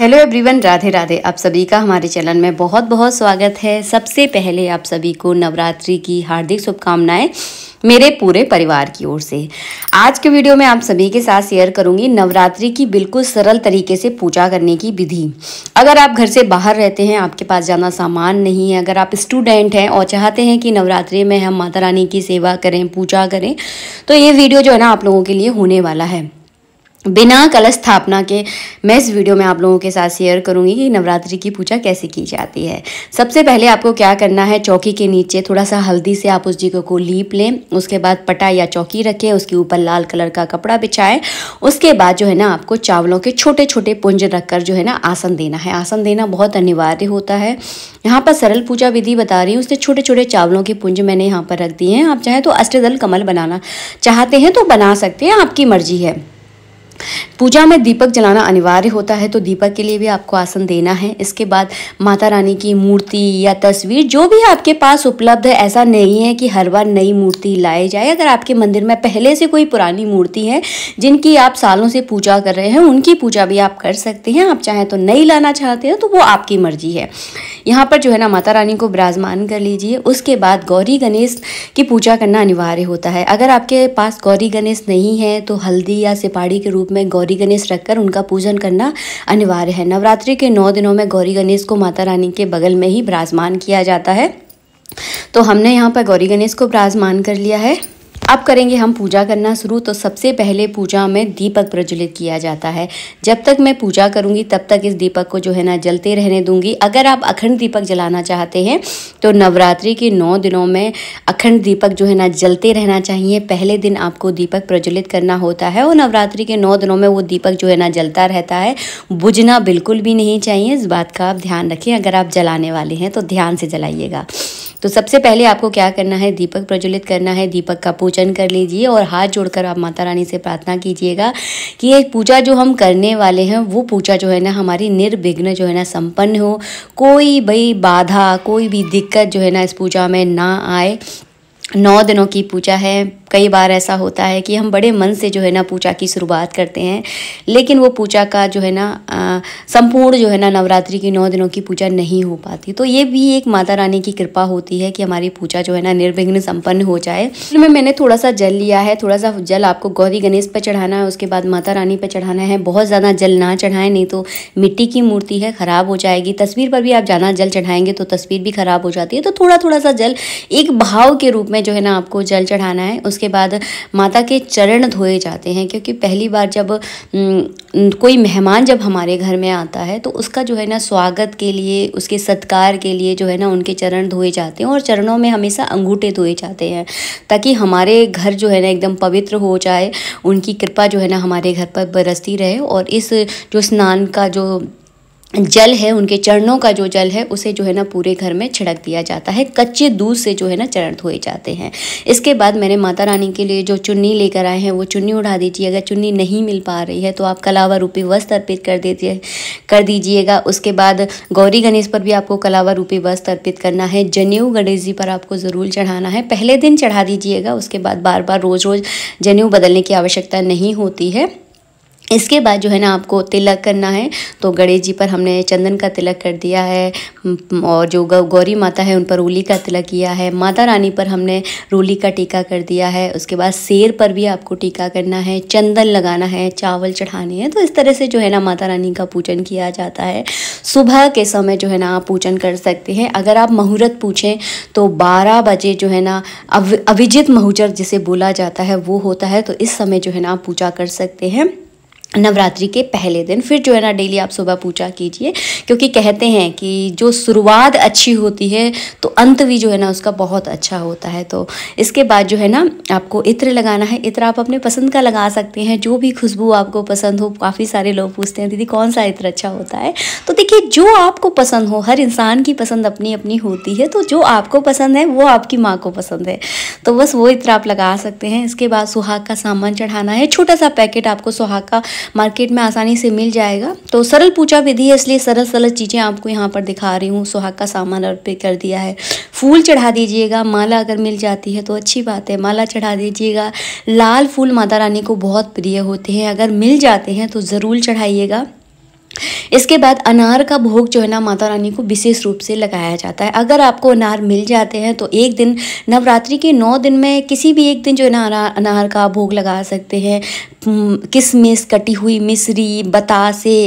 hello everyone Radhe Radhe आप सभी का हमारे चैनल में बहुत बहुत स्वागत है सबसे पहले आप सभी को नवरात्रि की हार्दिक शुभकामनाएं मेरे पूरे परिवार की ओर से आज के वीडियो में आप सभी के साथ शेयर करूंगी नवरात्रि की बिल्कुल सरल तरीके से पूजा करने की विधि अगर आप घर से बाहर रहते हैं आपके पास जाना सामान नहीं है अगर आप स्टूडेंट हैं और चाहते हैं कि नवरात्रि में हम माता रानी की सेवा करें पूजा करें तो ये वीडियो जो है ना आप लोगों के लिए होने वाला है बिना कलश स्थापना के मैं इस वीडियो में आप लोगों के साथ शेयर करूंगी कि नवरात्रि की पूजा कैसे की जाती है सबसे पहले आपको क्या करना है चौकी के नीचे थोड़ा सा हल्दी से आप उस जगह को लीप लें उसके बाद पटा या चौकी रखें उसके ऊपर लाल कलर का कपड़ा बिछाएं उसके बाद जो है ना आपको चावलों के छोटे छोटे पुंज रखकर जो है ना आसन देना है आसन देना बहुत अनिवार्य होता है यहाँ पर सरल पूजा विधि बता रही हूँ उससे छोटे छोटे चावलों के पुंज मैंने यहाँ पर रख दिए हैं आप चाहें तो अष्टदल कमल बनाना चाहते हैं तो बना सकते हैं आपकी मर्जी है पूजा में दीपक जलाना अनिवार्य होता है तो दीपक के लिए भी आपको आसन देना है इसके बाद माता रानी की मूर्ति या तस्वीर जो भी आपके पास उपलब्ध है ऐसा नहीं है कि हर बार नई मूर्ति लाई जाए अगर आपके मंदिर में पहले से कोई पुरानी मूर्ति है जिनकी आप सालों से पूजा कर रहे हैं उनकी पूजा भी आप कर सकते हैं आप चाहें तो नई लाना चाहते हैं तो वो आपकी मर्जी है यहाँ पर जो है ना माता रानी को विराजमान कर लीजिए उसके बाद गौरी गणेश की पूजा करना अनिवार्य होता है अगर आपके पास गौरी गणेश नहीं है तो हल्दी या सिपाड़ी के रूप रूप में गौरी गणेश रखकर उनका पूजन करना अनिवार्य है नवरात्रि के नौ दिनों में गौरी गणेश को माता रानी के बगल में ही विराजमान किया जाता है तो हमने यहाँ पर गौरी गणेश को विराजमान कर लिया है अब करेंगे हम पूजा करना शुरू तो सबसे पहले पूजा में दीपक प्रज्वलित किया जाता है जब तक मैं पूजा करूँगी तब तक इस दीपक को जो है ना जलते रहने दूंगी अगर आप अखंड दीपक जलाना चाहते हैं तो नवरात्रि के नौ दिनों में अखंड दीपक जो है ना जलते रहना चाहिए पहले दिन आपको दीपक प्रज्वलित करना होता है और नवरात्रि के नौ दिनों में वो दीपक जो है ना जलता रहता है बुझना बिल्कुल भी नहीं चाहिए इस बात का आप ध्यान रखें अगर आप जलाने वाले हैं तो ध्यान से जलाइएगा तो सबसे पहले आपको क्या करना है दीपक प्रज्वलित करना है दीपक का पूजन कर लीजिए और हाथ जोड़कर आप माता रानी से प्रार्थना कीजिएगा कि ये पूजा जो हम करने वाले हैं वो पूजा जो है ना हमारी निर्विघ्न जो है ना संपन्न हो कोई भी बाधा कोई भी दिक्कत जो है ना इस पूजा में ना आए नौ दिनों की पूजा है कई बार ऐसा होता है कि हम बड़े मन से जो है ना पूजा की शुरुआत करते हैं लेकिन वो पूजा का जो है ना संपूर्ण जो है ना नवरात्रि की नौ दिनों की पूजा नहीं हो पाती तो ये भी एक माता रानी की कृपा होती है कि हमारी पूजा जो है ना निर्विघ्न संपन्न हो जाए इसमें मैंने थोड़ा सा जल लिया है थोड़ा सा जल आपको गौरी गणेश पर चढ़ाना है उसके बाद माता रानी पर चढ़ाना है बहुत ज़्यादा जल ना चढ़ाएं नहीं तो मिट्टी की मूर्ति है ख़राब हो जाएगी तस्वीर पर भी आप जाना जल चढ़ाएंगे तो तस्वीर भी ख़राब हो जाती है तो थोड़ा थोड़ा सा जल एक भाव के रूप में जो है ना आपको जल चढ़ाना है उस उसके बाद माता के चरण धोए जाते हैं क्योंकि पहली बार जब कोई मेहमान जब हमारे घर में आता है तो उसका जो है ना स्वागत के लिए उसके सत्कार के लिए जो है ना उनके चरण धोए जाते हैं और चरणों में हमेशा अंगूठे धोए जाते हैं ताकि हमारे घर जो है ना एकदम पवित्र हो जाए उनकी कृपा जो है ना हमारे घर पर बरसती रहे और इस जो स्नान का जो जल है उनके चरणों का जो जल है उसे जो है ना पूरे घर में छिड़क दिया जाता है कच्चे दूध से जो है ना चरण धोए जाते हैं इसके बाद मैंने माता रानी के लिए जो चुन्नी लेकर आए हैं वो चुन्नी उड़ा दीजिए अगर चुन्नी नहीं मिल पा रही है तो आप कलावा रूपी वस्त्र अर्पित कर दीजिए कर दीजिएगा उसके बाद गौरी गणेश पर भी आपको कलावा रूपी वस्त्र अर्पित करना है जनेऊ गणेश जी पर आपको ज़रूर चढ़ाना है पहले दिन चढ़ा दीजिएगा उसके बाद बार बार रोज़ रोज़ जनेऊ बदलने की आवश्यकता नहीं होती है इसके बाद जो है ना आपको तिलक करना है तो गणेश जी पर हमने चंदन का तिलक कर दिया है और जो गौरी माता है उन पर रोली का तिलक किया है माता रानी पर हमने रोली का टीका कर दिया है उसके बाद शेर पर भी आपको टीका करना है चंदन लगाना है चावल चढ़ाने हैं तो इस तरह से जो है ना माता रानी का पूजन किया जाता है सुबह के समय जो है ना आप पूजन कर सकते हैं अगर आप मुहूर्त पूछें तो बारह बजे जो है ना अविजित महुजर जिसे बोला जाता है वो होता है तो इस समय जो है ना आप पूजा कर सकते हैं नवरात्रि के पहले दिन फिर जो है ना डेली आप सुबह पूजा कीजिए क्योंकि कहते हैं कि जो शुरुआत अच्छी होती है तो अंत भी जो है ना उसका बहुत अच्छा होता है तो इसके बाद जो है ना आपको इत्र लगाना है इत्र आप अपने पसंद का लगा सकते हैं जो भी खुशबू आपको पसंद हो काफ़ी सारे लोग पूछते हैं दीदी कौन सा इत्र अच्छा होता है तो देखिए जो आपको पसंद हो हर इंसान की पसंद अपनी अपनी होती है तो जो आपको पसंद है वो आपकी माँ को पसंद है तो बस वो इत्र आप लगा सकते हैं इसके बाद सुहाग का सामान चढ़ाना है छोटा सा पैकेट आपको सुहाग का मार्केट में आसानी से मिल जाएगा तो सरल पूजा विधि है इसलिए सरल सरल चीज़ें आपको यहाँ पर दिखा रही हूँ सुहाग का सामान अर्पित कर दिया है फूल चढ़ा दीजिएगा माला अगर मिल जाती है तो अच्छी बात है माला चढ़ा दीजिएगा लाल फूल माता रानी को बहुत प्रिय होते हैं अगर मिल जाते हैं तो ज़रूर चढ़ाइएगा इसके बाद अनार का भोग जो है ना माता रानी को विशेष रूप से लगाया जाता है अगर आपको अनार मिल जाते हैं तो एक दिन नवरात्रि के नौ दिन में किसी भी एक दिन जो है ना अनार का भोग लगा सकते हैं किसमिस कटी हुई मिश्री बतासे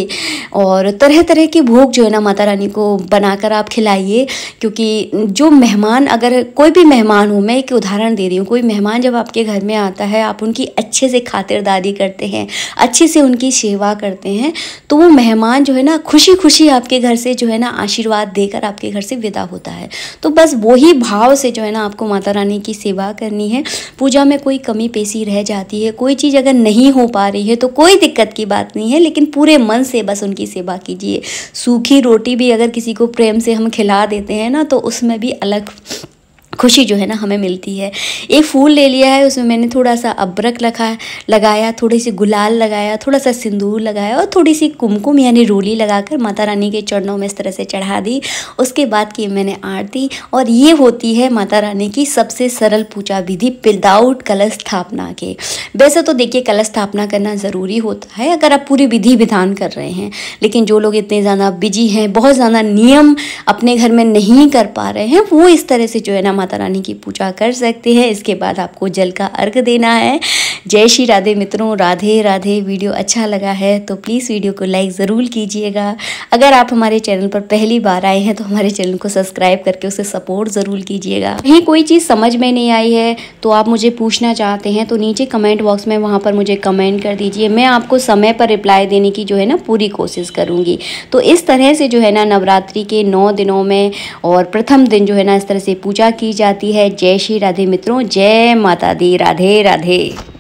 और तरह तरह के भोग जो है ना माता रानी को बनाकर आप खिलाइए क्योंकि जो मेहमान अगर कोई भी मेहमान हो मैं एक उदाहरण दे रही हूँ कोई मेहमान जब आपके घर में आता है आप उनकी अच्छे से खातिरदारी करते हैं अच्छे से उनकी सेवा करते हैं तो वो मेहमान जो है ना खुशी खुशी आपके घर से जो है ना आशीर्वाद देकर आपके घर से विदा होता है तो बस वही भाव से जो है ना आपको माता रानी की सेवा करनी है पूजा में कोई कमी पेशी रह जाती है कोई चीज़ अगर नहीं हो पा रही है तो कोई दिक्कत की बात नहीं है लेकिन पूरे मन से बस उनकी की सेवा कीजिए सूखी रोटी भी अगर किसी को प्रेम से हम खिला देते हैं ना तो उसमें भी अलग खुशी जो है ना हमें मिलती है एक फूल ले लिया है उसमें मैंने थोड़ा सा अब्रक लगा लगाया थोड़ी सी गुलाल लगाया थोड़ा सा सिंदूर लगाया और थोड़ी सी कुमकुम यानी रोली लगाकर माता रानी के चरणों में इस तरह से चढ़ा दी उसके बाद की मैंने आरती और ये होती है माता रानी की सबसे सरल पूजा विधि विदाउट कलश स्थापना के वैसे तो देखिए कलश स्थापना करना ज़रूरी होता है अगर आप पूरी विधि विधान कर रहे हैं लेकिन जो लोग इतने ज़्यादा बिजी हैं बहुत ज़्यादा नियम अपने घर में नहीं कर पा रहे हैं वो इस तरह से जो है ना माता माता रानी की पूजा कर सकते हैं इसके बाद आपको जल का अर्घ देना है जय श्री राधे मित्रों राधे राधे वीडियो अच्छा लगा है तो प्लीज़ वीडियो को लाइक ज़रूर कीजिएगा अगर आप हमारे चैनल पर पहली बार आए हैं तो हमारे चैनल को सब्सक्राइब करके उसे सपोर्ट ज़रूर कीजिएगा कहीं कोई चीज़ समझ में नहीं आई है तो आप मुझे पूछना चाहते हैं तो नीचे कमेंट बॉक्स में वहाँ पर मुझे कमेंट कर दीजिए मैं आपको समय पर रिप्लाई देने की जो है ना पूरी कोशिश करूँगी तो इस तरह से जो है ना नवरात्रि के नौ दिनों में और प्रथम दिन जो है ना इस तरह से पूजा की जाती है जय श्री राधे मित्रों जय माता दी राधे राधे